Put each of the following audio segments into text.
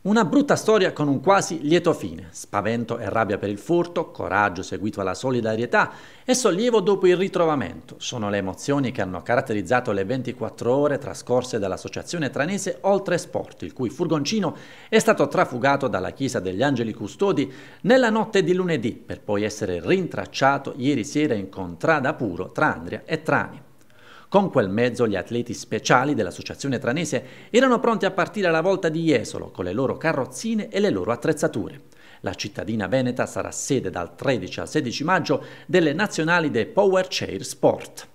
Una brutta storia con un quasi lieto fine, spavento e rabbia per il furto, coraggio seguito alla solidarietà e sollievo dopo il ritrovamento. Sono le emozioni che hanno caratterizzato le 24 ore trascorse dall'associazione tranese Oltre Sport, il cui furgoncino è stato trafugato dalla chiesa degli Angeli Custodi nella notte di lunedì, per poi essere rintracciato ieri sera in contrada puro tra Andria e Trani. Con quel mezzo gli atleti speciali dell'associazione tranese erano pronti a partire alla volta di Jesolo con le loro carrozzine e le loro attrezzature. La cittadina veneta sarà sede dal 13 al 16 maggio delle nazionali dei Power Chair Sport.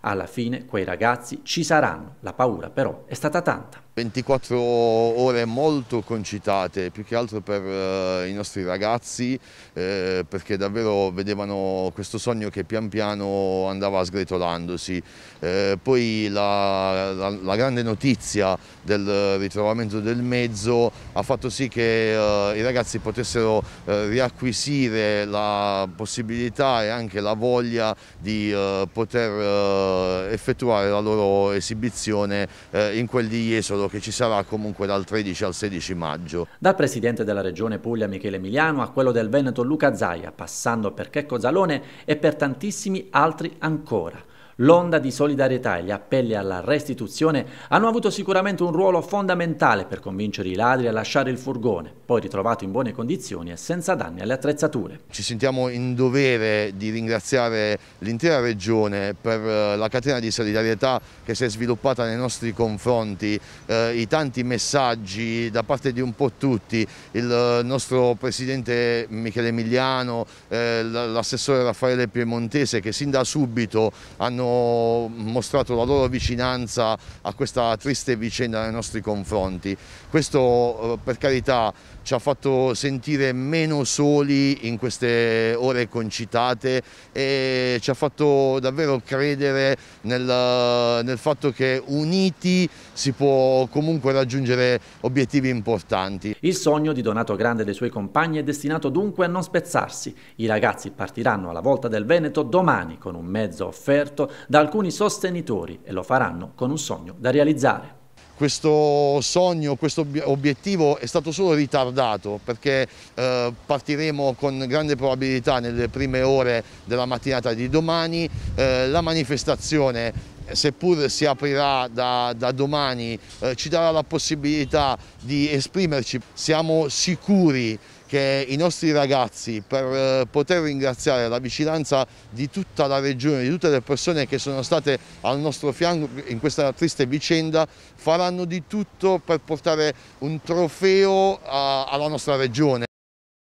Alla fine quei ragazzi ci saranno, la paura però è stata tanta. 24 ore molto concitate, più che altro per eh, i nostri ragazzi, eh, perché davvero vedevano questo sogno che pian piano andava sgretolandosi. Eh, poi la, la, la, grande notizia del ritrovamento del mezzo ha fatto sì che eh, i ragazzi potessero eh, riacquisire la possibilità e anche la voglia di eh, poter effettuare la loro esibizione in quel di Jesolo tavolo che ci sarà comunque dal 13 al 16 maggio. Dal presidente della regione Puglia Michele Emiliano a quello del Veneto Luca Zaia, passando per Checco Zalone e per tantissimi altri ancora. L'onda di solidarietà e gli appelli alla restituzione hanno avuto sicuramente un ruolo fondamentale per convincere i ladri a lasciare il furgone, poi ritrovato in buone condizioni e senza danni alle attrezzature. Ci sentiamo in dovere di ringraziare l'intera Regione per eh, la catena di solidarietà che si è sviluppata nei nostri confronti, eh, i tanti messaggi da parte di un po' tutti, il eh, nostro Presidente Michele Emiliano, eh, l'assessore Raffaele Piemontese che sin da subito hanno hanno mostrato la loro vicinanza a questa triste vicenda nei nostri confronti. Questo eh, per carità ci ha fatto sentire meno soli in queste ore concitate e ci ha fatto davvero credere nel, nel fatto che uniti si può comunque raggiungere obiettivi importanti. Il sogno di Donato Grande e dei suoi compagni è destinato dunque a non spezzarsi. I ragazzi partiranno alla volta del Veneto domani con un mezzo offerto da alcuni sostenitori e lo faranno con un sogno da realizzare. Questo sogno, questo obiettivo è stato solo ritardato perché eh, partiremo con grande probabilità nelle prime ore della mattinata di domani. Eh, la manifestazione seppur si aprirà da, da domani, eh, ci darà la possibilità di esprimerci. Siamo sicuri che i nostri ragazzi, per eh, poter ringraziare la vicinanza di tutta la regione, di tutte le persone che sono state al nostro fianco in questa triste vicenda, faranno di tutto per portare un trofeo a, eh, alla nostra regione.